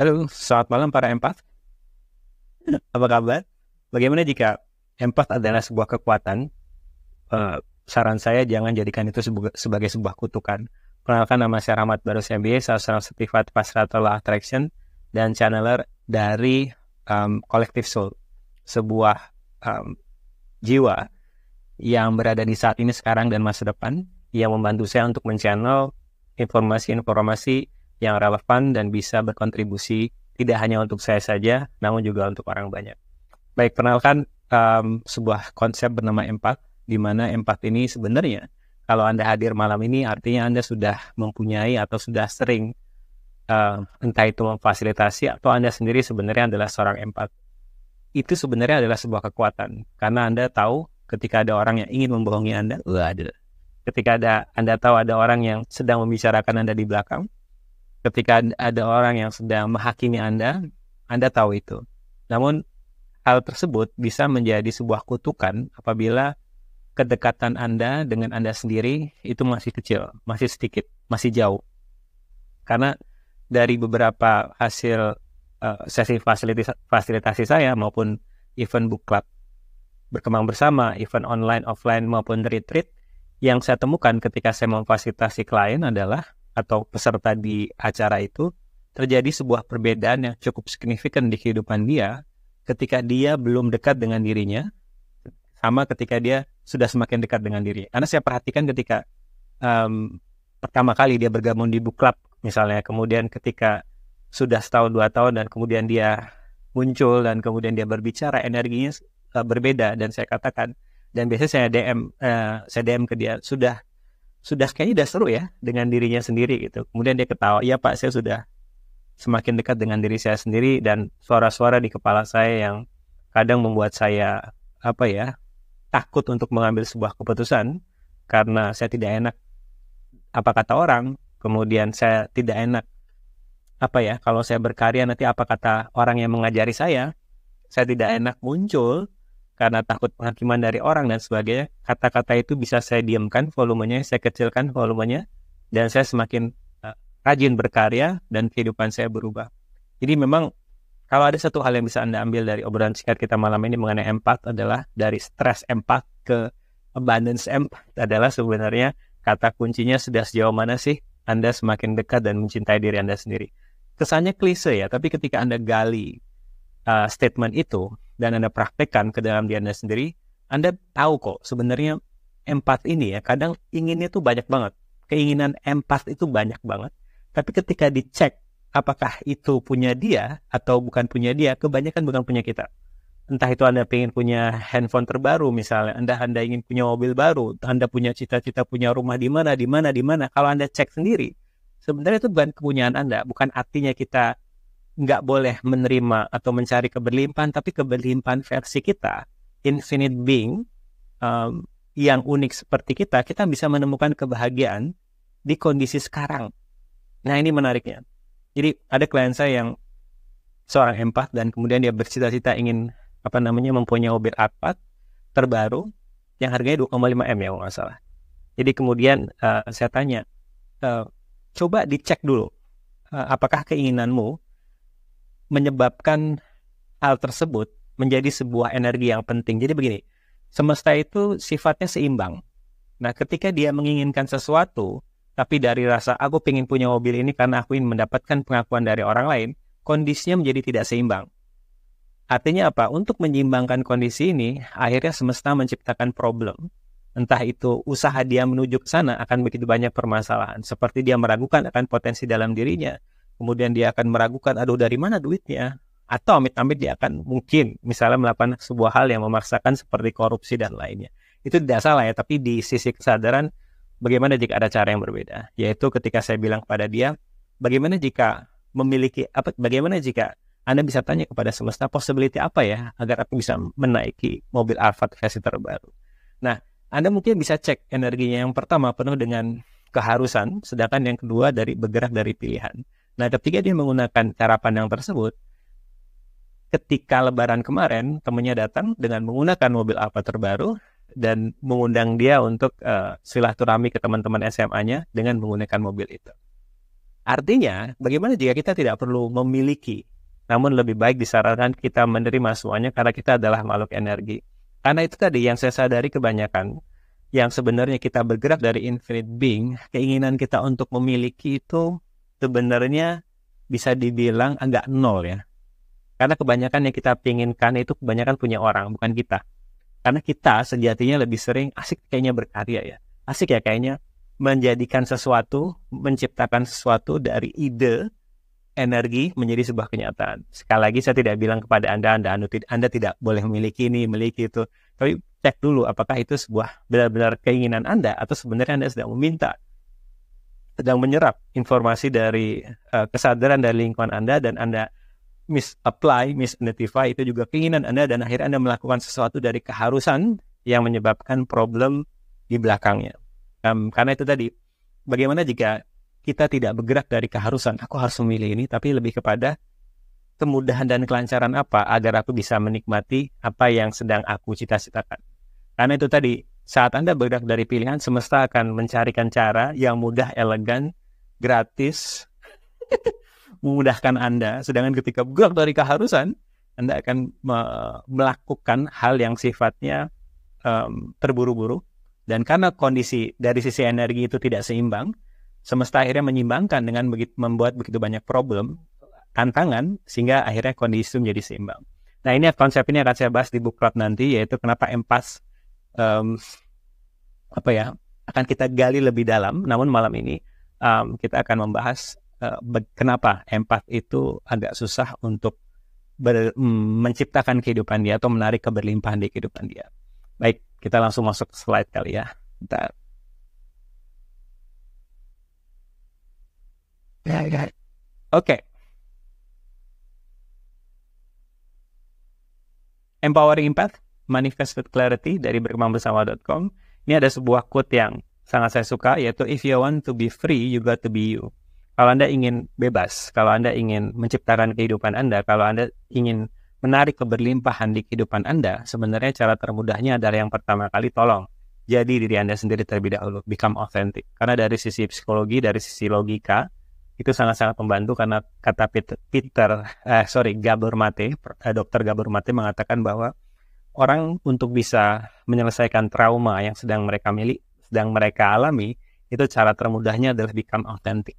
Halo, selamat malam para empat. Apa kabar? Bagaimana jika empat adalah sebuah kekuatan? Uh, saran saya jangan jadikan itu sebagai sebuah kutukan. Perkenalkan nama saya Rahmat Barus MBA, salah seorang sertifikat Pasratola Attraction dan channeler dari um, Collective Soul, sebuah um, jiwa yang berada di saat ini sekarang dan masa depan yang membantu saya untuk menchannel informasi-informasi yang relevan dan bisa berkontribusi tidak hanya untuk saya saja, namun juga untuk orang banyak. Baik, perkenalkan um, sebuah konsep bernama empat, di mana empat ini sebenarnya kalau Anda hadir malam ini artinya Anda sudah mempunyai atau sudah sering uh, entah itu memfasilitasi atau Anda sendiri sebenarnya adalah seorang empat. Itu sebenarnya adalah sebuah kekuatan karena Anda tahu ketika ada orang yang ingin membohongi Anda, wah ada. Ketika ada Anda tahu ada orang yang sedang membicarakan Anda di belakang, ketika ada orang yang sedang menghakimi Anda, Anda tahu itu. Namun hal tersebut bisa menjadi sebuah kutukan apabila kedekatan Anda dengan Anda sendiri itu masih kecil, masih sedikit, masih jauh. Karena dari beberapa hasil uh, sesi fasilitasi, fasilitasi saya maupun event book club berkembang bersama, event online, offline maupun retreat, yang saya temukan ketika saya memfasilitasi klien adalah atau peserta di acara itu terjadi sebuah perbedaan yang cukup signifikan di kehidupan dia ketika dia belum dekat dengan dirinya sama ketika dia sudah semakin dekat dengan diri. Karena saya perhatikan ketika um, pertama kali dia bergabung di book club misalnya, kemudian ketika sudah setahun dua tahun dan kemudian dia muncul dan kemudian dia berbicara energinya eh, berbeda dan saya katakan dan biasanya saya DM uh, saya DM ke dia sudah sudah kayaknya udah seru ya dengan dirinya sendiri gitu. Kemudian dia ketawa, ya Pak saya sudah semakin dekat dengan diri saya sendiri dan suara-suara di kepala saya yang kadang membuat saya apa ya takut untuk mengambil sebuah keputusan karena saya tidak enak apa kata orang, kemudian saya tidak enak apa ya kalau saya berkarya nanti apa kata orang yang mengajari saya, saya tidak enak muncul karena takut penghakiman dari orang dan sebagainya, kata-kata itu bisa saya diamkan volumenya, saya kecilkan volumenya, dan saya semakin eh, rajin berkarya dan kehidupan saya berubah. Jadi memang kalau ada satu hal yang bisa Anda ambil dari obrolan singkat kita malam ini mengenai empat adalah dari stres empat ke abundance empat adalah sebenarnya kata kuncinya sudah sejauh mana sih Anda semakin dekat dan mencintai diri Anda sendiri. Kesannya klise ya, tapi ketika Anda gali uh, statement itu, dan Anda praktekkan ke dalam diri Anda sendiri, Anda tahu kok sebenarnya empat ini ya, kadang inginnya tuh banyak banget. Keinginan empat itu banyak banget. Tapi ketika dicek apakah itu punya dia atau bukan punya dia, kebanyakan bukan punya kita. Entah itu Anda ingin punya handphone terbaru misalnya, Anda Anda ingin punya mobil baru, Anda punya cita-cita punya rumah di mana, di mana, di mana. Kalau Anda cek sendiri, sebenarnya itu bukan kepunyaan Anda, bukan artinya kita nggak boleh menerima atau mencari keberlimpahan, tapi keberlimpahan versi kita, infinite being um, yang unik seperti kita, kita bisa menemukan kebahagiaan di kondisi sekarang. Nah ini menariknya. Jadi ada klien saya yang seorang empat dan kemudian dia bercita-cita ingin apa namanya mempunyai mobil empat terbaru yang harganya 2,5 m ya kalau nggak salah. Jadi kemudian uh, saya tanya, uh, coba dicek dulu uh, apakah keinginanmu menyebabkan hal tersebut menjadi sebuah energi yang penting. Jadi begini, semesta itu sifatnya seimbang. Nah, ketika dia menginginkan sesuatu, tapi dari rasa aku ingin punya mobil ini karena aku ingin mendapatkan pengakuan dari orang lain, kondisinya menjadi tidak seimbang. Artinya apa? Untuk menyeimbangkan kondisi ini, akhirnya semesta menciptakan problem. Entah itu usaha dia menuju ke sana akan begitu banyak permasalahan. Seperti dia meragukan akan potensi dalam dirinya, kemudian dia akan meragukan aduh dari mana duitnya atau amit-amit dia akan mungkin misalnya melakukan sebuah hal yang memaksakan seperti korupsi dan lainnya itu tidak salah ya tapi di sisi kesadaran bagaimana jika ada cara yang berbeda yaitu ketika saya bilang kepada dia bagaimana jika memiliki apa bagaimana jika anda bisa tanya kepada semesta possibility apa ya agar aku bisa menaiki mobil Alphard versi terbaru. Nah, Anda mungkin bisa cek energinya yang pertama penuh dengan keharusan, sedangkan yang kedua dari bergerak dari pilihan. Nah, ketika dia menggunakan cara pandang tersebut, ketika lebaran kemarin temannya datang dengan menggunakan mobil apa terbaru dan mengundang dia untuk uh, silaturahmi ke teman-teman SMA-nya dengan menggunakan mobil itu. Artinya, bagaimana jika kita tidak perlu memiliki, namun lebih baik disarankan kita menerima semuanya karena kita adalah makhluk energi. Karena itu tadi yang saya sadari kebanyakan, yang sebenarnya kita bergerak dari infinite being, keinginan kita untuk memiliki itu sebenarnya bisa dibilang agak nol ya. Karena kebanyakan yang kita pinginkan itu kebanyakan punya orang, bukan kita. Karena kita sejatinya lebih sering asik kayaknya berkarya ya. Asik ya kayaknya menjadikan sesuatu, menciptakan sesuatu dari ide, energi menjadi sebuah kenyataan. Sekali lagi saya tidak bilang kepada Anda, Anda, Anda, anda tidak boleh memiliki ini, memiliki itu. Tapi cek dulu apakah itu sebuah benar-benar keinginan Anda atau sebenarnya Anda sedang meminta sedang menyerap informasi dari uh, kesadaran dari lingkungan Anda dan Anda misapply, misidentify itu juga keinginan Anda dan akhirnya Anda melakukan sesuatu dari keharusan yang menyebabkan problem di belakangnya. Um, karena itu tadi, bagaimana jika kita tidak bergerak dari keharusan, aku harus memilih ini, tapi lebih kepada kemudahan dan kelancaran apa agar aku bisa menikmati apa yang sedang aku cita-citakan. Karena itu tadi, saat Anda bergerak dari pilihan, semesta akan mencarikan cara yang mudah, elegan, gratis, memudahkan Anda. Sedangkan ketika bergerak dari keharusan, Anda akan me- melakukan hal yang sifatnya um, terburu-buru. Dan karena kondisi dari sisi energi itu tidak seimbang, semesta akhirnya menyimbangkan dengan begitu, membuat begitu banyak problem, tantangan, sehingga akhirnya kondisi itu menjadi seimbang. Nah ini konsep ini akan saya bahas di booklet nanti, yaitu kenapa empas um, apa ya akan kita gali lebih dalam. Namun malam ini um, kita akan membahas uh, kenapa empat itu agak susah untuk ber, menciptakan kehidupan dia atau menarik keberlimpahan di kehidupan dia. Baik, kita langsung masuk slide kali ya. Bentar. Ya, ya. Oke. Okay. Empowering impact. Manifested Clarity dari berkembangbersama.com. Ini ada sebuah quote yang sangat saya suka yaitu if you want to be free, you got to be you. Kalau Anda ingin bebas, kalau Anda ingin menciptakan kehidupan Anda, kalau Anda ingin menarik keberlimpahan di kehidupan Anda, sebenarnya cara termudahnya adalah yang pertama kali tolong jadi diri Anda sendiri terlebih dahulu, become authentic. Karena dari sisi psikologi, dari sisi logika, itu sangat-sangat membantu karena kata Peter, Peter eh, sorry, Gabor Mate, eh, dokter Gabor Mate mengatakan bahwa orang untuk bisa menyelesaikan trauma yang sedang mereka milik, sedang mereka alami, itu cara termudahnya adalah become authentic.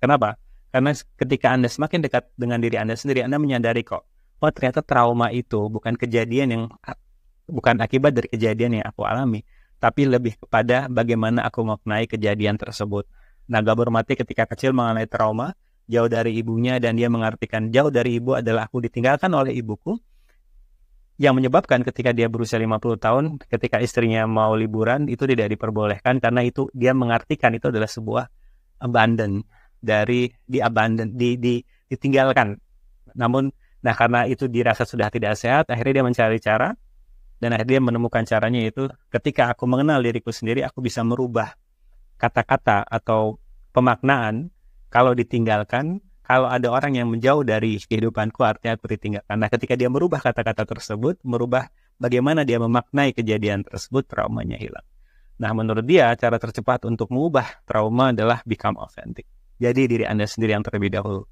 Kenapa? Karena ketika Anda semakin dekat dengan diri Anda sendiri, Anda menyadari kok, oh ternyata trauma itu bukan kejadian yang bukan akibat dari kejadian yang aku alami, tapi lebih kepada bagaimana aku memaknai kejadian tersebut. Nah, Naga mati ketika kecil mengalami trauma jauh dari ibunya dan dia mengartikan jauh dari ibu adalah aku ditinggalkan oleh ibuku yang menyebabkan ketika dia berusia 50 tahun, ketika istrinya mau liburan itu tidak diperbolehkan karena itu dia mengartikan itu adalah sebuah abandon dari di abandon di, di ditinggalkan. Namun nah karena itu dirasa sudah tidak sehat, akhirnya dia mencari cara dan akhirnya dia menemukan caranya itu ketika aku mengenal diriku sendiri, aku bisa merubah kata-kata atau pemaknaan kalau ditinggalkan kalau ada orang yang menjauh dari kehidupanku artinya aku ditinggalkan. Nah, ketika dia merubah kata-kata tersebut, merubah bagaimana dia memaknai kejadian tersebut, traumanya hilang. Nah, menurut dia cara tercepat untuk mengubah trauma adalah become authentic. Jadi diri Anda sendiri yang terlebih dahulu.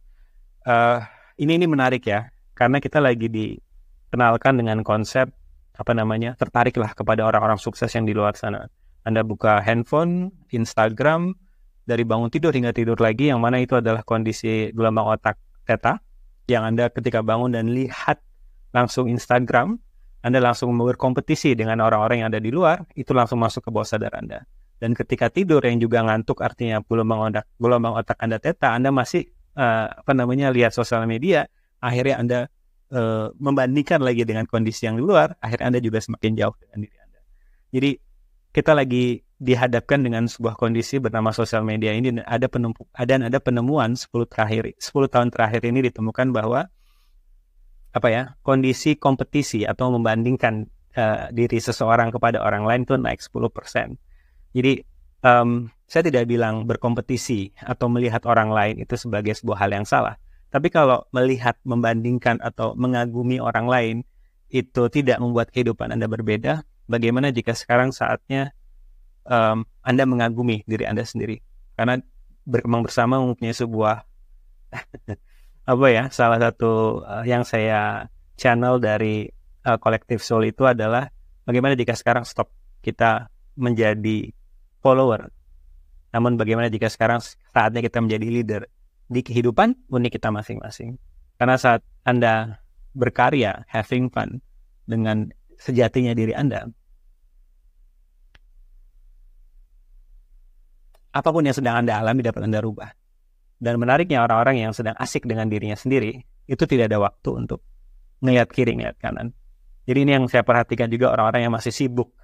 Uh, ini ini menarik ya, karena kita lagi dikenalkan dengan konsep apa namanya tertariklah kepada orang-orang sukses yang di luar sana. Anda buka handphone, Instagram, dari bangun tidur hingga tidur lagi yang mana itu adalah kondisi gelombang otak theta yang Anda ketika bangun dan lihat langsung Instagram, Anda langsung berkompetisi dengan orang-orang yang ada di luar, itu langsung masuk ke bawah sadar Anda. Dan ketika tidur yang juga ngantuk artinya gelombang otak gelombang otak Anda theta, Anda masih uh, apa namanya lihat sosial media, akhirnya Anda uh, membandingkan lagi dengan kondisi yang di luar, akhirnya Anda juga semakin jauh dengan diri Anda. Jadi kita lagi dihadapkan dengan sebuah kondisi bernama sosial media ini ada penemu ada ada penemuan 10 terakhir 10 tahun terakhir ini ditemukan bahwa apa ya kondisi kompetisi atau membandingkan uh, diri seseorang kepada orang lain itu naik 10%. Jadi um, saya tidak bilang berkompetisi atau melihat orang lain itu sebagai sebuah hal yang salah. Tapi kalau melihat, membandingkan atau mengagumi orang lain itu tidak membuat kehidupan Anda berbeda, bagaimana jika sekarang saatnya um, Anda mengagumi diri Anda sendiri karena berkembang bersama mempunyai sebuah apa ya salah satu uh, yang saya channel dari uh, soul itu adalah bagaimana jika sekarang stop kita menjadi follower namun bagaimana jika sekarang saatnya kita menjadi leader di kehidupan unik kita masing-masing karena saat Anda berkarya having fun dengan sejatinya diri Anda apapun yang sedang Anda alami dapat Anda rubah. Dan menariknya orang-orang yang sedang asik dengan dirinya sendiri, itu tidak ada waktu untuk ngelihat kiri, ngelihat kanan. Jadi ini yang saya perhatikan juga orang-orang yang masih sibuk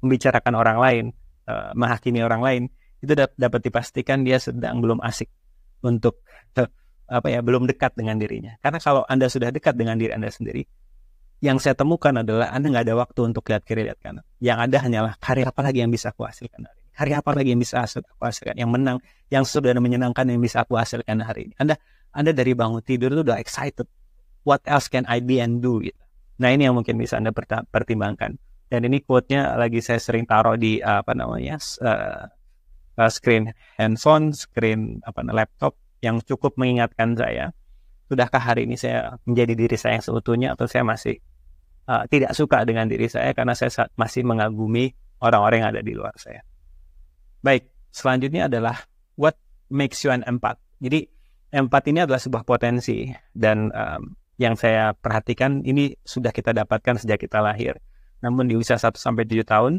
membicarakan orang lain, uh, menghakimi orang lain, itu dapat dipastikan dia sedang belum asik untuk eh, apa ya, belum dekat dengan dirinya. Karena kalau Anda sudah dekat dengan diri Anda sendiri, yang saya temukan adalah Anda nggak ada waktu untuk lihat kiri, lihat kanan. Yang ada hanyalah karya apa lagi yang bisa kuhasilkan hari hari apa lagi yang bisa aku hasilkan yang menang yang sudah menyenangkan yang bisa aku hasilkan hari ini anda anda dari bangun tidur itu udah excited what else can I be and do gitu nah ini yang mungkin bisa anda pertimbangkan dan ini quote-nya lagi saya sering taruh di apa namanya uh, screen handphone screen apa laptop yang cukup mengingatkan saya sudahkah hari ini saya menjadi diri saya yang seutuhnya atau saya masih uh, tidak suka dengan diri saya karena saya masih mengagumi orang-orang yang ada di luar saya Baik, selanjutnya adalah what makes you an empath. Jadi empat ini adalah sebuah potensi dan um, yang saya perhatikan ini sudah kita dapatkan sejak kita lahir. Namun di usia 1 sampai 7 tahun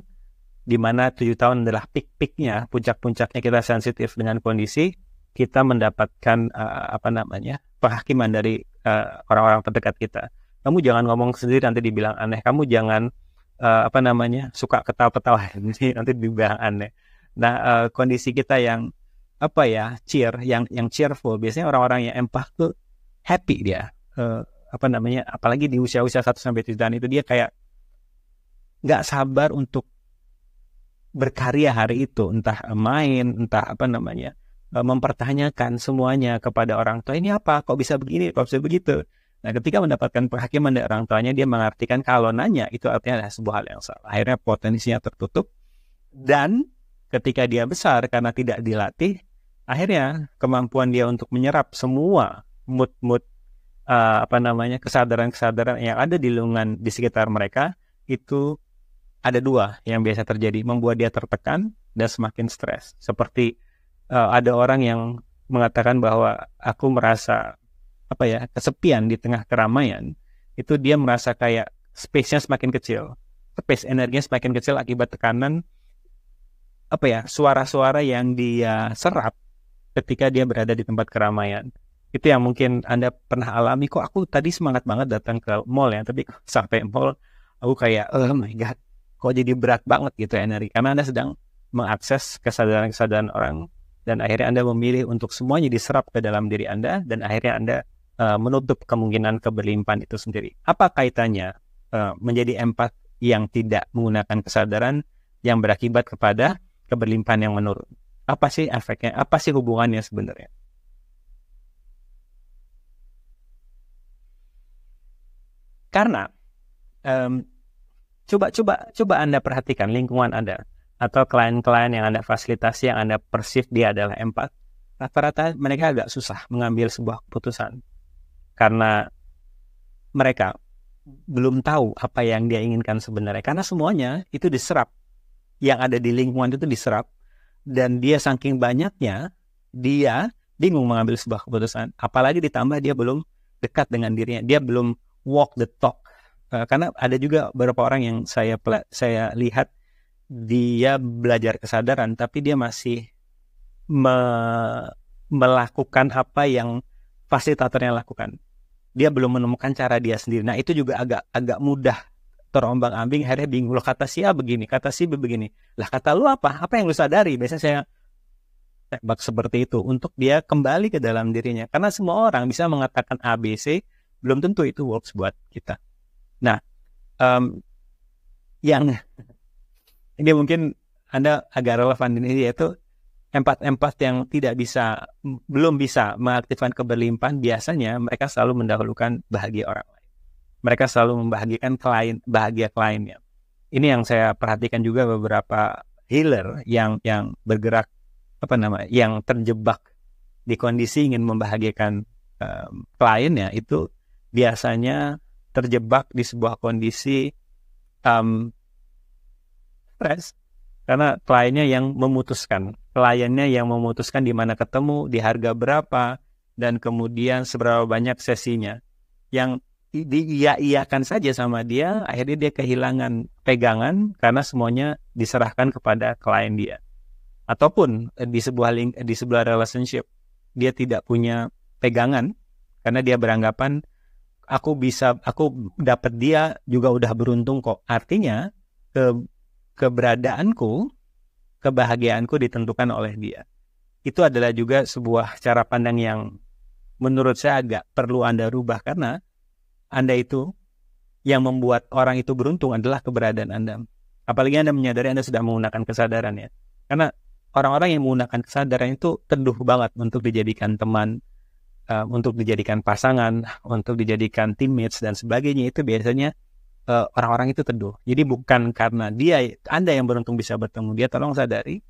di mana 7 tahun adalah peak-peaknya, puncak-puncaknya kita sensitif dengan kondisi, kita mendapatkan uh, apa namanya? penghakiman dari orang-orang terdekat kita. Kamu jangan ngomong sendiri nanti dibilang aneh. Kamu jangan uh, apa namanya? suka ketawa-ketawa nanti dibilang aneh nah uh, kondisi kita yang apa ya cheer yang yang cheerful biasanya orang-orang yang empah tuh happy dia uh, apa namanya apalagi di usia-usia 1 sampai 7 tahun itu dia kayak nggak sabar untuk berkarya hari itu entah main entah apa namanya eh, mempertanyakan semuanya kepada orang tua ini apa kok bisa begini kok bisa begitu nah ketika mendapatkan perhakiman dari orang tuanya dia mengartikan kalau nanya itu artinya adalah sebuah hal yang salah akhirnya potensinya tertutup dan ketika dia besar karena tidak dilatih, akhirnya kemampuan dia untuk menyerap semua mood-mood uh, apa namanya kesadaran-kesadaran yang ada di lingkungan di sekitar mereka itu ada dua yang biasa terjadi membuat dia tertekan dan semakin stres. Seperti uh, ada orang yang mengatakan bahwa aku merasa apa ya kesepian di tengah keramaian itu dia merasa kayak space-nya semakin kecil, space energinya semakin kecil akibat tekanan apa ya suara-suara yang dia serap ketika dia berada di tempat keramaian itu yang mungkin anda pernah alami kok aku tadi semangat banget datang ke mall ya tapi sampai mall aku kayak oh my god kok jadi berat banget gitu energi karena anda sedang mengakses kesadaran-kesadaran orang dan akhirnya anda memilih untuk semuanya diserap ke dalam diri anda dan akhirnya anda uh, menutup kemungkinan keberlimpahan itu sendiri apa kaitannya uh, menjadi empat yang tidak menggunakan kesadaran yang berakibat kepada keberlimpahan yang menurun. Apa sih efeknya? Apa sih hubungannya sebenarnya? Karena um, coba coba coba anda perhatikan lingkungan anda atau klien-klien yang anda fasilitasi yang anda persif dia adalah empat rata-rata mereka agak susah mengambil sebuah keputusan karena mereka belum tahu apa yang dia inginkan sebenarnya karena semuanya itu diserap yang ada di lingkungan itu diserap dan dia saking banyaknya dia bingung mengambil sebuah keputusan apalagi ditambah dia belum dekat dengan dirinya dia belum walk the talk eh, karena ada juga beberapa orang yang saya saya lihat dia belajar kesadaran tapi dia masih me melakukan apa yang fasilitatornya lakukan dia belum menemukan cara dia sendiri nah itu juga agak agak mudah terombang-ambing akhirnya bingung loh kata si A begini kata si B begini lah kata lu apa apa yang lu sadari biasanya saya tembak seperti itu untuk dia kembali ke dalam dirinya karena semua orang bisa mengatakan ABC belum tentu itu works buat kita nah um, yang ini mungkin anda agak relevan ini yaitu empat-empat yang tidak bisa belum bisa mengaktifkan keberlimpahan biasanya mereka selalu mendahulukan bahagia orang mereka selalu membahagiakan klien bahagia kliennya ini yang saya perhatikan juga beberapa healer yang yang bergerak apa nama yang terjebak di kondisi ingin membahagiakan um, kliennya itu biasanya terjebak di sebuah kondisi um, stres karena kliennya yang memutuskan kliennya yang memutuskan di mana ketemu di harga berapa dan kemudian seberapa banyak sesinya yang diiya-iyakan saja sama dia, hmm. akhirnya dia kehilangan pegangan karena semuanya diserahkan kepada klien dia. Ataupun eh, di sebuah link, eh, di sebuah relationship dia tidak punya pegangan karena dia beranggapan aku bisa aku dapat dia juga udah beruntung kok. Artinya ke keberadaanku, kebahagiaanku ditentukan oleh dia. Itu adalah juga sebuah cara pandang yang menurut saya agak perlu Anda rubah karena anda itu yang membuat orang itu beruntung adalah keberadaan Anda. Apalagi Anda menyadari Anda sudah menggunakan kesadaran ya. Karena orang-orang yang menggunakan kesadaran itu teduh banget untuk dijadikan teman, uh, untuk dijadikan pasangan, untuk dijadikan teammates dan sebagainya itu biasanya eh, orang-orang uh, itu teduh. Jadi bukan karena dia Anda yang beruntung bisa bertemu dia, tolong sadari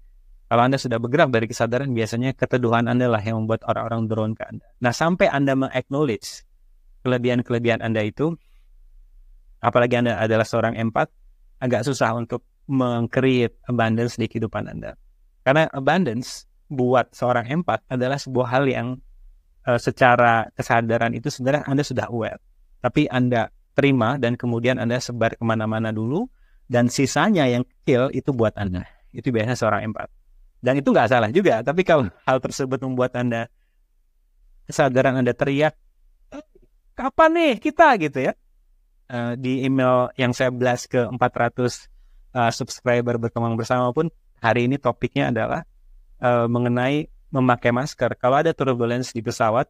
kalau Anda sudah bergerak dari kesadaran biasanya keteduhan Anda lah yang membuat orang-orang drone ke Anda. Nah, sampai Anda mengaknowledge kelebihan-kelebihan Anda itu, apalagi Anda adalah seorang empat, agak susah untuk mengcreate abundance di kehidupan Anda. Karena abundance buat seorang empat adalah sebuah hal yang uh, secara kesadaran itu sebenarnya Anda sudah aware. Tapi Anda terima dan kemudian Anda sebar kemana-mana dulu dan sisanya yang kecil itu buat Anda. Itu biasanya seorang empat. Dan itu nggak salah juga. Tapi kalau hal tersebut membuat Anda kesadaran Anda teriak kapan nih kita gitu ya uh, di email yang saya blast ke 400 uh, eh, subscriber berkembang bersama pun hari ini topiknya adalah uh, mengenai memakai masker kalau ada turbulence di pesawat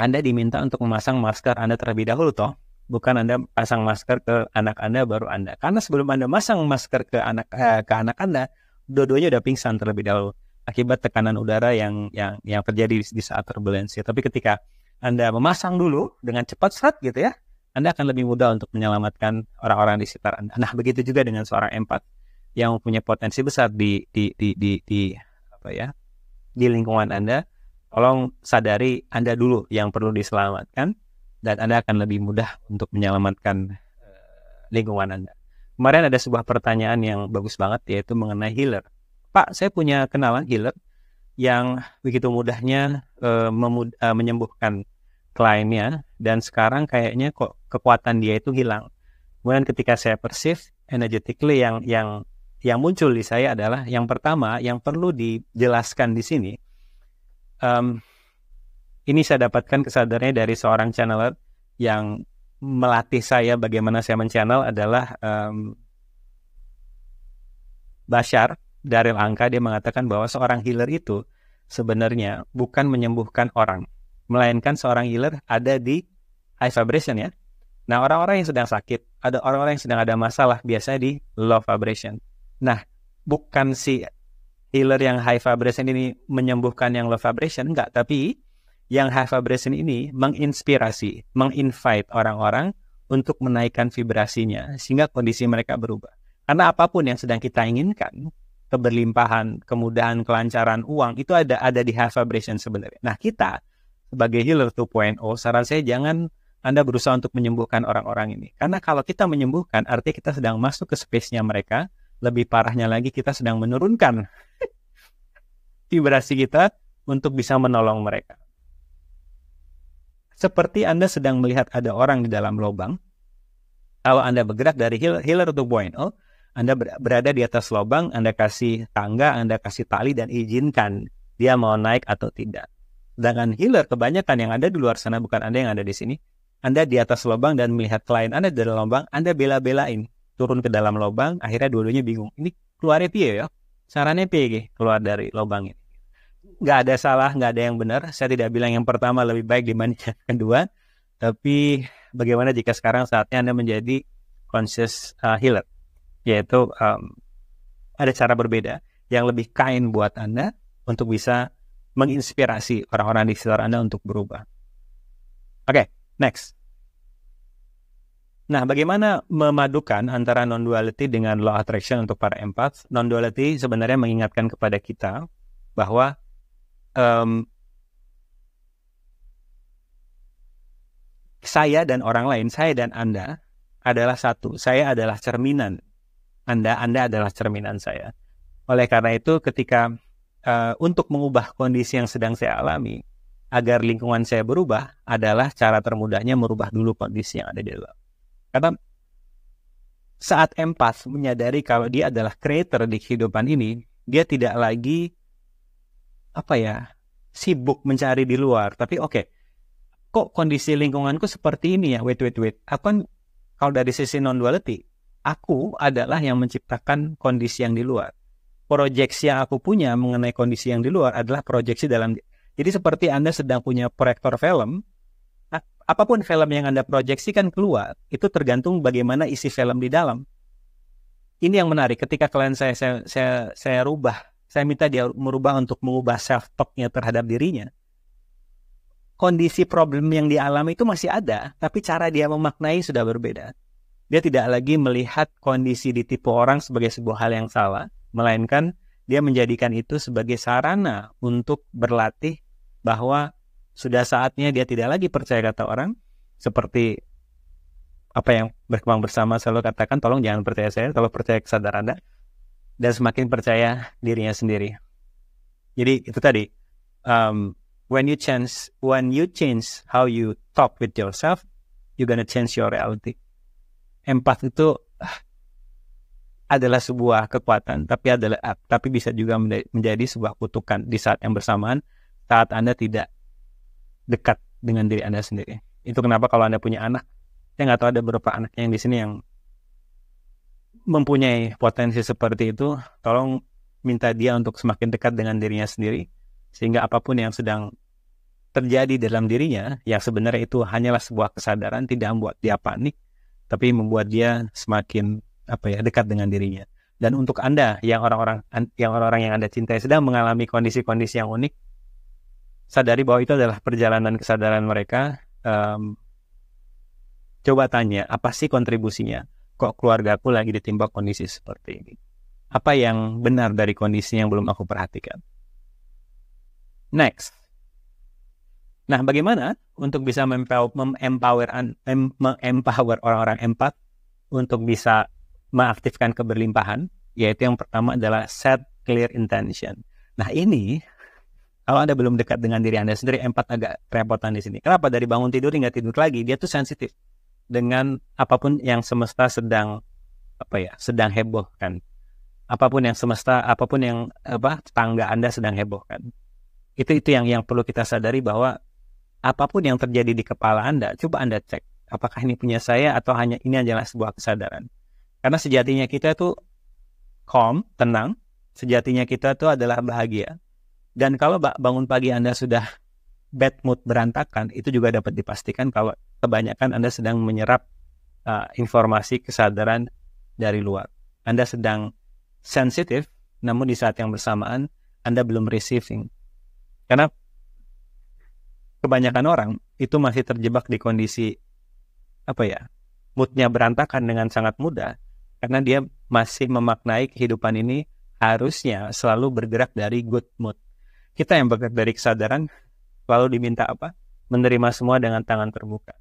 anda diminta untuk memasang masker Anda terlebih dahulu toh bukan Anda pasang masker ke anak Anda baru Anda. Karena sebelum Anda masang masker ke anak uh, ke anak Anda, dua-duanya udah pingsan terlebih dahulu akibat tekanan udara yang yang yang terjadi di, di saat turbulensi. Tapi ketika anda memasang dulu dengan cepat seret gitu ya, Anda akan lebih mudah untuk menyelamatkan orang-orang di sekitar Anda. Nah, begitu juga dengan seorang empat yang punya potensi besar di di di di, di apa ya di lingkungan Anda, tolong sadari Anda dulu yang perlu diselamatkan dan Anda akan lebih mudah untuk menyelamatkan eh, lingkungan Anda. Kemarin ada sebuah pertanyaan yang bagus banget yaitu mengenai healer. Pak, saya punya kenalan healer yang begitu mudahnya uh, memud uh, menyembuhkan kliennya dan sekarang kayaknya kok kekuatan dia itu hilang. Kemudian ketika saya persif energetically yang yang yang muncul di saya adalah yang pertama yang perlu dijelaskan di sini um, ini saya dapatkan kesadarannya dari seorang channeler yang melatih saya bagaimana saya menchannel adalah um, Bashar Daryl Angka dia mengatakan bahwa seorang healer itu sebenarnya bukan menyembuhkan orang, melainkan seorang healer ada di high vibration ya. Nah, orang-orang yang sedang sakit, ada orang-orang yang sedang ada masalah biasanya di low vibration. Nah, bukan si healer yang high vibration ini menyembuhkan yang low vibration enggak, tapi yang high vibration ini menginspirasi, menginvite orang-orang untuk menaikkan vibrasinya sehingga kondisi mereka berubah. Karena apapun yang sedang kita inginkan keberlimpahan, kemudahan, kelancaran uang itu ada ada di half Vibration sebenarnya. Nah, kita sebagai healer 2.0, saran saya jangan Anda berusaha untuk menyembuhkan orang-orang ini. Karena kalau kita menyembuhkan, artinya kita sedang masuk ke space-nya mereka. Lebih parahnya lagi, kita sedang menurunkan vibrasi kita untuk bisa menolong mereka. Seperti Anda sedang melihat ada orang di dalam lubang, kalau Anda bergerak dari healer oh anda berada di atas lubang, Anda kasih tangga, Anda kasih tali dan izinkan dia mau naik atau tidak. Dengan healer kebanyakan yang ada di luar sana bukan Anda yang ada di sini. Anda di atas lubang dan melihat klien Anda di dalam lubang, Anda bela-belain turun ke dalam lubang, akhirnya dua-duanya bingung. Ini keluarnya piye ya? Sarannya piye keluar dari lubang ini? Gak ada salah, gak ada yang benar. Saya tidak bilang yang pertama lebih baik dibanding yang kedua. Tapi bagaimana jika sekarang saatnya Anda menjadi conscious uh, healer? yaitu um, ada cara berbeda yang lebih kain buat Anda untuk bisa menginspirasi orang-orang di sekitar Anda untuk berubah. Oke, okay, next. Nah, bagaimana memadukan antara non-duality dengan law attraction untuk para empath? Non-duality sebenarnya mengingatkan kepada kita bahwa um, saya dan orang lain, saya dan Anda adalah satu. Saya adalah cerminan anda Anda adalah cerminan saya. Oleh karena itu ketika uh, untuk mengubah kondisi yang sedang saya alami agar lingkungan saya berubah adalah cara termudahnya merubah dulu kondisi yang ada di dalam. Karena saat empat menyadari kalau dia adalah creator di kehidupan ini, dia tidak lagi apa ya sibuk mencari di luar. Tapi oke, okay, kok kondisi lingkunganku seperti ini ya? Wait, wait, wait. Aku kan kalau dari sisi non duality, aku adalah yang menciptakan kondisi yang di luar. Proyeksi yang aku punya mengenai kondisi yang di luar adalah proyeksi dalam. Jadi seperti Anda sedang punya proyektor film, apapun film yang Anda proyeksikan keluar, itu tergantung bagaimana isi film di dalam. Ini yang menarik ketika kalian saya saya saya, saya rubah, saya minta dia merubah untuk mengubah self talknya terhadap dirinya. Kondisi problem yang dialami itu masih ada, tapi cara dia memaknai sudah berbeda dia tidak lagi melihat kondisi ditipu orang sebagai sebuah hal yang salah, melainkan dia menjadikan itu sebagai sarana untuk berlatih bahwa sudah saatnya dia tidak lagi percaya kata orang seperti apa yang berkembang bersama selalu katakan tolong jangan percaya saya kalau percaya kesadaran anda dan semakin percaya dirinya sendiri jadi itu tadi um, when you change when you change how you talk with yourself you're gonna change your reality Empat itu ah, adalah sebuah kekuatan, tapi adalah ah, tapi bisa juga menjadi sebuah kutukan di saat yang bersamaan saat Anda tidak dekat dengan diri Anda sendiri. Itu kenapa kalau Anda punya anak, saya nggak tahu ada beberapa anak yang di sini yang mempunyai potensi seperti itu, tolong minta dia untuk semakin dekat dengan dirinya sendiri sehingga apapun yang sedang terjadi dalam dirinya yang sebenarnya itu hanyalah sebuah kesadaran tidak membuat dia panik tapi membuat dia semakin apa ya dekat dengan dirinya. Dan untuk anda yang orang-orang yang orang-orang yang anda cintai sedang mengalami kondisi-kondisi yang unik, sadari bahwa itu adalah perjalanan kesadaran mereka. Um, coba tanya apa sih kontribusinya? Kok keluargaku lagi ditimpa kondisi seperti ini? Apa yang benar dari kondisi yang belum aku perhatikan? Next. Nah, bagaimana untuk bisa mempower memempower orang-orang empat untuk bisa mengaktifkan keberlimpahan? Yaitu yang pertama adalah set clear intention. Nah, ini kalau Anda belum dekat dengan diri Anda sendiri, empat agak repotan di sini. Kenapa? Dari bangun tidur hingga tidur lagi, dia tuh sensitif dengan apapun yang semesta sedang apa ya, sedang heboh kan. Apapun yang semesta, apapun yang apa tetangga Anda sedang heboh kan. Itu itu yang yang perlu kita sadari bahwa apapun yang terjadi di kepala Anda, coba Anda cek apakah ini punya saya atau hanya ini adalah sebuah kesadaran. Karena sejatinya kita itu calm, tenang, sejatinya kita itu adalah bahagia. Dan kalau bangun pagi Anda sudah bad mood berantakan, itu juga dapat dipastikan kalau kebanyakan Anda sedang menyerap uh, informasi kesadaran dari luar. Anda sedang sensitif, namun di saat yang bersamaan Anda belum receiving. Karena kebanyakan orang itu masih terjebak di kondisi apa ya moodnya berantakan dengan sangat mudah karena dia masih memaknai kehidupan ini harusnya selalu bergerak dari good mood. Kita yang bergerak dari kesadaran selalu diminta apa? Menerima semua dengan tangan terbuka.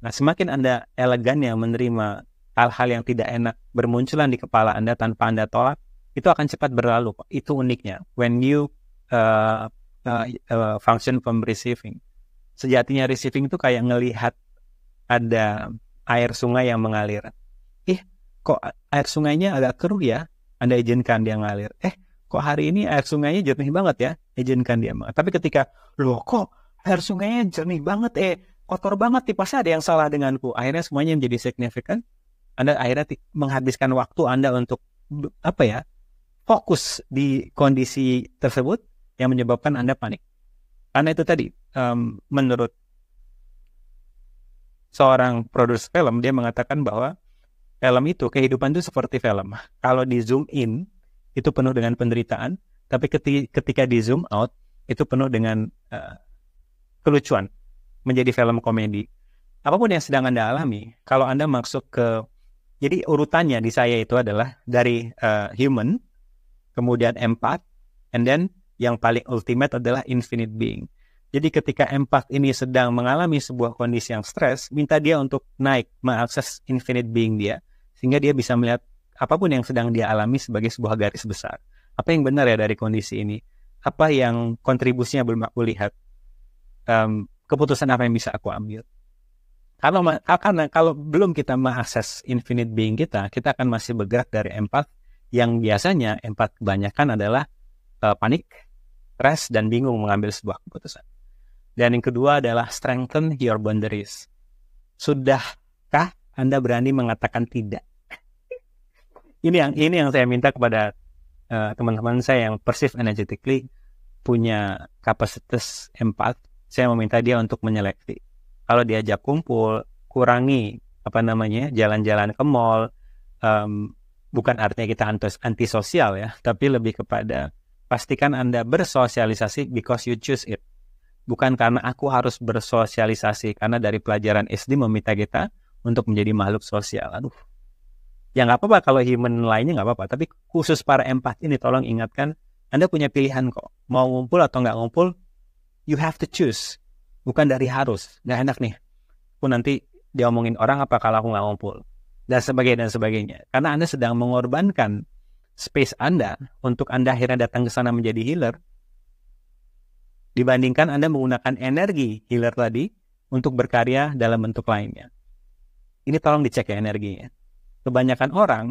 Nah, semakin Anda elegan yang menerima hal-hal yang tidak enak bermunculan di kepala Anda tanpa Anda tolak, itu akan cepat berlalu. Itu uniknya. When you uh, uh, uh function from receiving sejatinya receiving itu kayak ngelihat ada air sungai yang mengalir. eh, kok air sungainya agak keruh ya? Anda izinkan dia ngalir. Eh, kok hari ini air sungainya jernih banget ya? Izinkan dia. Tapi ketika, loh kok air sungainya jernih banget eh kotor banget nih pasti ada yang salah denganku akhirnya semuanya menjadi signifikan anda akhirnya menghabiskan waktu anda untuk apa ya fokus di kondisi tersebut yang menyebabkan anda panik karena itu tadi um, menurut seorang produser film dia mengatakan bahwa film itu kehidupan itu seperti film. Kalau di zoom in itu penuh dengan penderitaan, tapi ketika di zoom out itu penuh dengan uh, kelucuan menjadi film komedi. Apapun yang sedang Anda alami, kalau Anda masuk ke jadi urutannya di saya itu adalah dari uh, human, kemudian empat, and then yang paling ultimate adalah infinite being. Jadi ketika empat ini sedang mengalami sebuah kondisi yang stres, minta dia untuk naik, mengakses infinite being dia, sehingga dia bisa melihat apapun yang sedang dia alami sebagai sebuah garis besar. Apa yang benar ya dari kondisi ini? Apa yang kontribusinya belum aku lihat? Um, keputusan apa yang bisa aku ambil? Kalau ah, karena kalau belum kita mengakses infinite being kita, kita akan masih bergerak dari empat yang biasanya empat kebanyakan adalah uh, panik, stres, dan bingung mengambil sebuah keputusan. Dan yang kedua adalah strengthen your boundaries. Sudahkah Anda berani mengatakan tidak? ini yang ini yang saya minta kepada eh, teman-teman uh, saya yang persif energetically punya kapasitas empat. Saya meminta dia untuk menyeleksi. Kalau diajak kumpul, kurangi apa namanya jalan-jalan ke mall. Um, bukan artinya kita antisosial ya, tapi lebih kepada pastikan Anda bersosialisasi because you choose it bukan karena aku harus bersosialisasi karena dari pelajaran SD meminta kita untuk menjadi makhluk sosial. Aduh, ya nggak apa-apa kalau human lainnya nggak apa-apa. Tapi khusus para empat ini tolong ingatkan Anda punya pilihan kok. Mau ngumpul atau nggak ngumpul, you have to choose. Bukan dari harus. Nggak enak nih. Aku nanti dia omongin orang apa kalau aku nggak ngumpul dan sebagainya dan sebagainya. Karena Anda sedang mengorbankan space Anda untuk Anda akhirnya datang ke sana menjadi healer, dibandingkan Anda menggunakan energi healer tadi untuk berkarya dalam bentuk lainnya. Ini tolong dicek ya energinya. Kebanyakan orang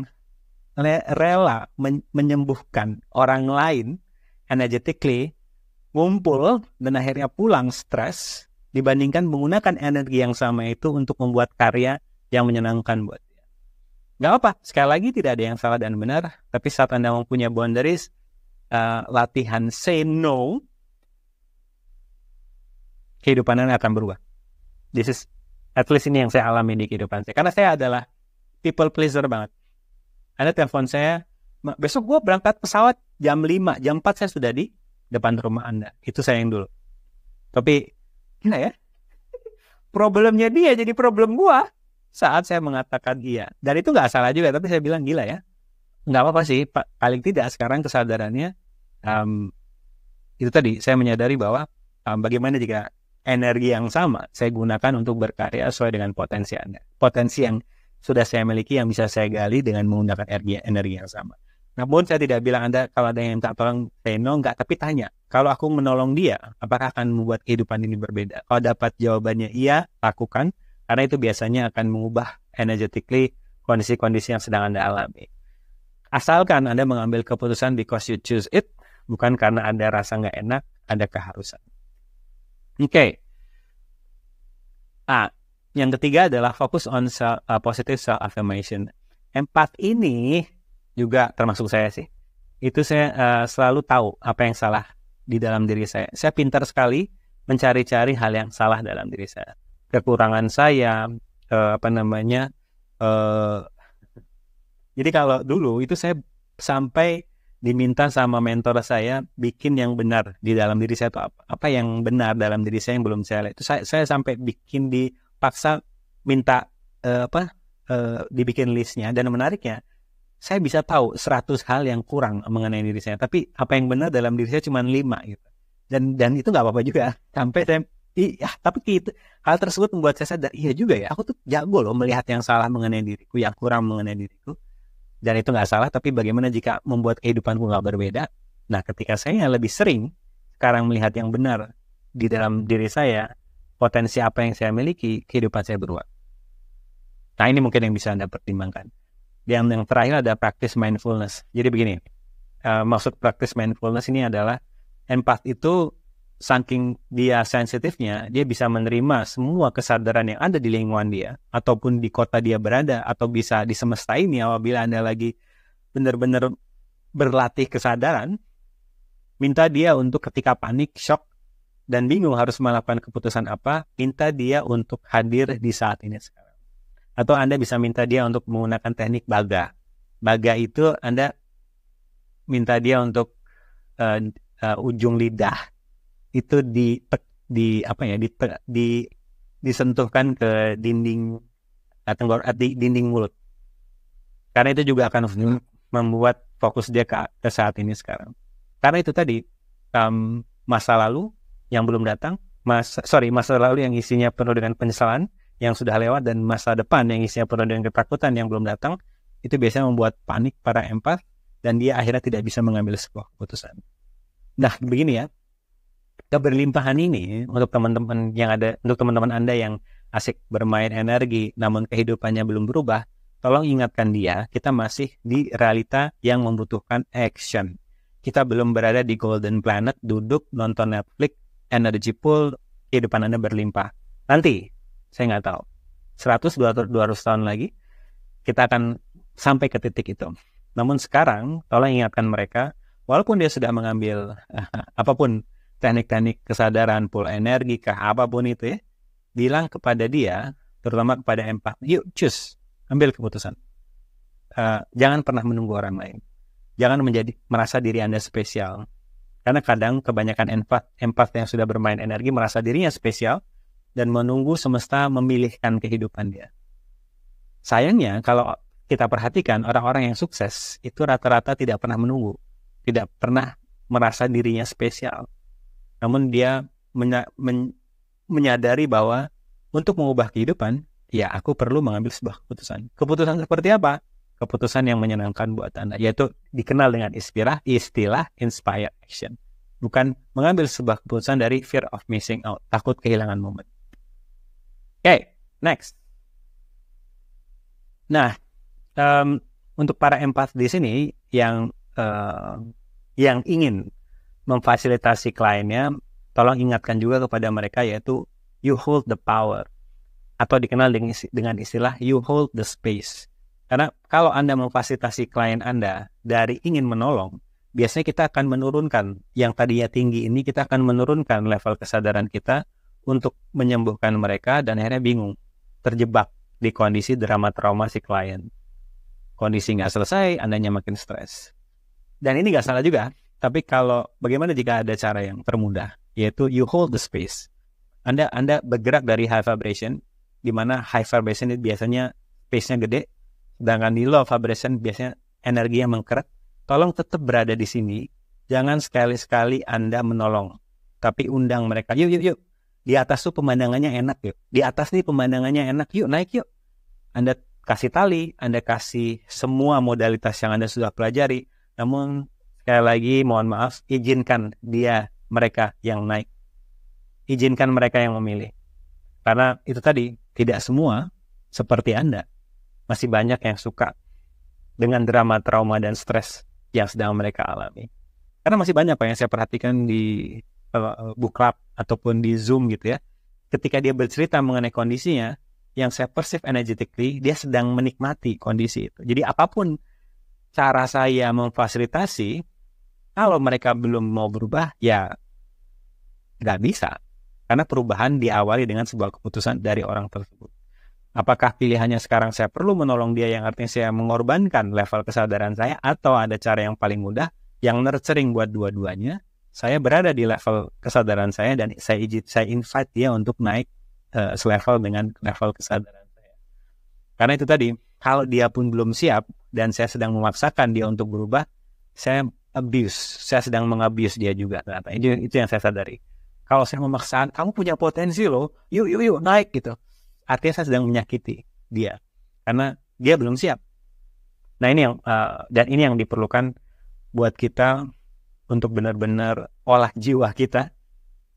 rela menyembuhkan orang lain energetically, ngumpul dan akhirnya pulang stres dibandingkan menggunakan energi yang sama itu untuk membuat karya yang menyenangkan buat dia. Gak apa, sekali lagi tidak ada yang salah dan benar, tapi saat Anda mempunyai boundaries, uh, latihan say no kehidupan Anda akan berubah. This is at least ini yang saya alami di kehidupan saya. Karena saya adalah people pleaser banget. Anda telepon saya, besok gue berangkat pesawat jam 5, jam 4 saya sudah di depan rumah Anda. Itu saya yang dulu. Tapi, gila ya, problemnya dia jadi problem gue saat saya mengatakan iya. Dan itu gak salah juga, tapi saya bilang gila ya. Gak apa-apa sih, Paling tidak sekarang kesadarannya, um, itu tadi saya menyadari bahwa um, bagaimana jika energi yang sama saya gunakan untuk berkarya sesuai dengan potensi Anda. Potensi yang sudah saya miliki yang bisa saya gali dengan menggunakan energi, energi yang sama. Namun saya tidak bilang Anda kalau ada yang minta tolong, say enggak, tapi tanya. Kalau aku menolong dia, apakah akan membuat kehidupan ini berbeda? Kalau dapat jawabannya iya, lakukan. Karena itu biasanya akan mengubah energetically kondisi-kondisi yang sedang Anda alami. Asalkan Anda mengambil keputusan because you choose it, bukan karena Anda rasa nggak enak, ada keharusan. Oke. Okay. Ah, yang ketiga adalah fokus on self, uh, positive self affirmation. Empat ini juga termasuk saya sih. Itu saya uh, selalu tahu apa yang salah di dalam diri saya. Saya pintar sekali mencari-cari hal yang salah dalam diri saya. Kekurangan saya, uh, apa namanya? Uh, jadi kalau dulu itu saya sampai diminta sama mentor saya bikin yang benar di dalam diri saya itu apa, apa yang benar dalam diri saya yang belum saya lihat itu saya, saya sampai bikin dipaksa minta uh, apa uh, dibikin listnya dan menariknya saya bisa tahu 100 hal yang kurang mengenai diri saya tapi apa yang benar dalam diri saya cuma lima gitu dan dan itu nggak apa-apa juga sampai saya iya tapi itu hal tersebut membuat saya sadar iya juga ya aku tuh jago loh melihat yang salah mengenai diriku yang kurang mengenai diriku dan itu nggak salah tapi bagaimana jika membuat kehidupan gue nggak berbeda nah ketika saya lebih sering sekarang melihat yang benar di dalam diri saya potensi apa yang saya miliki kehidupan saya berubah nah ini mungkin yang bisa anda pertimbangkan dan yang terakhir ada practice mindfulness jadi begini uh, maksud practice mindfulness ini adalah empat itu saking dia sensitifnya, dia bisa menerima semua kesadaran yang ada di lingkungan dia, ataupun di kota dia berada, atau bisa di semesta ini apabila Anda lagi benar-benar berlatih kesadaran, minta dia untuk ketika panik, shock, dan bingung harus melakukan keputusan apa, minta dia untuk hadir di saat ini sekarang. Atau Anda bisa minta dia untuk menggunakan teknik baga. Baga itu Anda minta dia untuk uh, uh, ujung lidah itu di di apa ya di, di disentuhkan ke dinding eh, tenggorokan eh, di dinding mulut karena itu juga akan hmm. membuat fokus dia ke, ke saat ini sekarang karena itu tadi um, masa lalu yang belum datang masa sorry masa lalu yang isinya penuh dengan penyesalan yang sudah lewat dan masa depan yang isinya penuh dengan ketakutan yang belum datang itu biasanya membuat panik para empat dan dia akhirnya tidak bisa mengambil sebuah keputusan. Nah begini ya, keberlimpahan ini untuk teman-teman yang ada untuk teman-teman Anda yang asik bermain energi namun kehidupannya belum berubah, tolong ingatkan dia, kita masih di realita yang membutuhkan action. Kita belum berada di golden planet duduk nonton Netflix, energy pool, kehidupan Anda berlimpah. Nanti, saya nggak tahu. 100 200 tahun lagi kita akan sampai ke titik itu. Namun sekarang tolong ingatkan mereka walaupun dia sudah mengambil apapun teknik-teknik kesadaran pool energi ke apapun itu ya bilang kepada dia terutama kepada empat yuk cus ambil keputusan uh, jangan pernah menunggu orang lain jangan menjadi merasa diri anda spesial karena kadang kebanyakan empat empat yang sudah bermain energi merasa dirinya spesial dan menunggu semesta memilihkan kehidupan dia sayangnya kalau kita perhatikan orang-orang yang sukses itu rata-rata tidak pernah menunggu tidak pernah merasa dirinya spesial namun dia menya men menyadari bahwa untuk mengubah kehidupan, ya aku perlu mengambil sebuah keputusan. Keputusan seperti apa? Keputusan yang menyenangkan buat Anda, yaitu dikenal dengan istilah, istilah inspired action. Bukan mengambil sebuah keputusan dari fear of missing out, takut kehilangan momen. Oke, okay, next. Nah, um, untuk para empath di sini yang uh, yang ingin memfasilitasi kliennya, tolong ingatkan juga kepada mereka yaitu you hold the power atau dikenal dengan istilah you hold the space. Karena kalau Anda memfasilitasi klien Anda dari ingin menolong, biasanya kita akan menurunkan yang tadinya tinggi ini kita akan menurunkan level kesadaran kita untuk menyembuhkan mereka dan akhirnya bingung, terjebak di kondisi drama trauma si klien. Kondisi nggak selesai, Andanya makin stres. Dan ini nggak salah juga, tapi kalau bagaimana jika ada cara yang termudah, yaitu you hold the space. Anda Anda bergerak dari high vibration, di mana high vibration itu biasanya space-nya gede, sedangkan di low vibration biasanya energi yang mengkeret. Tolong tetap berada di sini. Jangan sekali-sekali Anda menolong, tapi undang mereka. Yuk, yuk, yuk. Di atas tuh pemandangannya enak yuk. Di atas nih pemandangannya enak. Yuk naik yuk. Anda kasih tali, Anda kasih semua modalitas yang Anda sudah pelajari. Namun Sekali lagi mohon maaf, izinkan dia mereka yang naik. Izinkan mereka yang memilih. Karena itu tadi, tidak semua seperti Anda. Masih banyak yang suka dengan drama trauma dan stres yang sedang mereka alami. Karena masih banyak Pak yang saya perhatikan di uh, book club ataupun di Zoom gitu ya. Ketika dia bercerita mengenai kondisinya, yang saya perceive energetically, dia sedang menikmati kondisi itu. Jadi apapun cara saya memfasilitasi, kalau mereka belum mau berubah, ya nggak bisa. Karena perubahan diawali dengan sebuah keputusan dari orang tersebut. Apakah pilihannya sekarang saya perlu menolong dia yang artinya saya mengorbankan level kesadaran saya atau ada cara yang paling mudah yang nurturing buat dua-duanya? Saya berada di level kesadaran saya dan saya izin, saya invite dia untuk naik uh, selevel dengan level kesadaran saya. Karena itu tadi, kalau dia pun belum siap dan saya sedang memaksakan dia untuk berubah, saya abuse saya sedang mengabuse dia juga ternyata itu, itu yang saya sadari kalau saya memaksakan kamu punya potensi loh yuk yuk yuk naik gitu artinya saya sedang menyakiti dia karena dia belum siap nah ini yang uh, dan ini yang diperlukan buat kita untuk benar-benar olah jiwa kita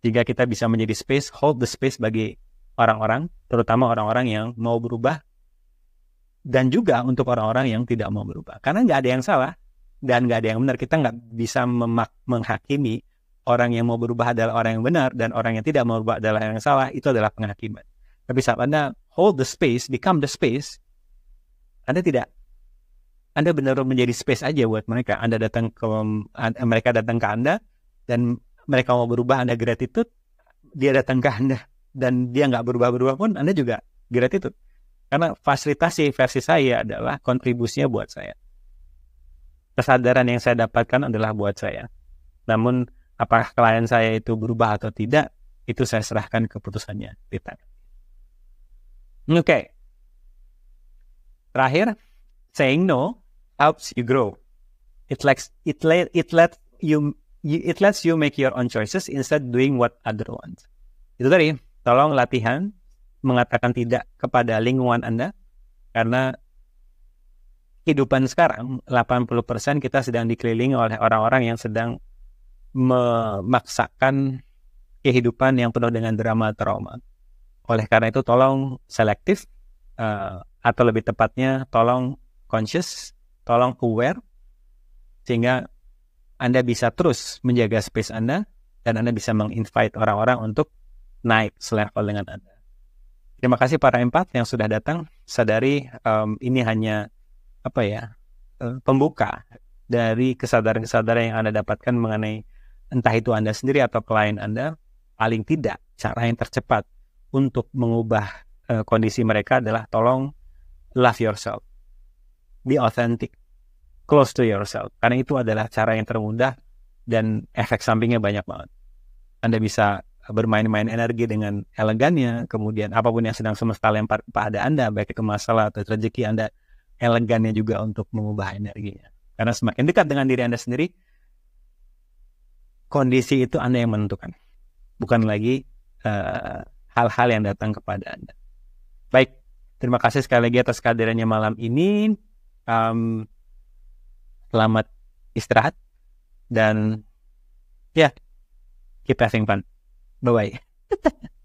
jika kita bisa menjadi space hold the space bagi orang-orang terutama orang-orang yang mau berubah dan juga untuk orang-orang yang tidak mau berubah karena nggak ada yang salah dan nggak ada yang benar kita nggak bisa menghakimi orang yang mau berubah adalah orang yang benar dan orang yang tidak mau berubah adalah yang salah itu adalah penghakiman tapi saat anda hold the space become the space anda tidak anda benar menjadi space aja buat mereka anda datang ke mereka datang ke anda dan mereka mau berubah anda gratitude dia datang ke anda dan dia nggak berubah-berubah pun anda juga gratitude karena fasilitasi versi saya adalah kontribusinya buat saya kesadaran yang saya dapatkan adalah buat saya. Namun apakah klien saya itu berubah atau tidak, itu saya serahkan keputusannya Oke. Okay. Terakhir, saying no helps you grow. It lets it let it let you it lets you make your own choices instead doing what other wants. Itu tadi, tolong latihan mengatakan tidak kepada lingkungan Anda karena kehidupan sekarang 80% kita sedang dikelilingi oleh orang-orang yang sedang memaksakan kehidupan yang penuh dengan drama trauma. Oleh karena itu tolong selektif uh, atau lebih tepatnya tolong conscious, tolong aware sehingga Anda bisa terus menjaga space Anda dan Anda bisa menginvite orang-orang untuk naik selevel dengan Anda. Terima kasih para empat yang sudah datang. Sadari um, ini hanya apa ya eh, pembuka dari kesadaran-kesadaran yang anda dapatkan mengenai entah itu anda sendiri atau klien anda paling tidak cara yang tercepat untuk mengubah uh, kondisi mereka adalah tolong love yourself be authentic close to yourself karena itu adalah cara yang termudah dan efek sampingnya banyak banget anda bisa bermain-main energi dengan elegannya kemudian apapun yang sedang semesta lempar pada anda baik itu masalah atau rezeki anda elegannya juga untuk mengubah energinya. Karena semakin dekat dengan diri Anda sendiri, kondisi itu Anda yang menentukan. Bukan lagi eh, hal-hal uh, yang datang kepada Anda. Baik, terima kasih sekali lagi atas kehadirannya malam ini. Um, selamat istirahat dan ya, yeah, keep having fun. Bye-bye.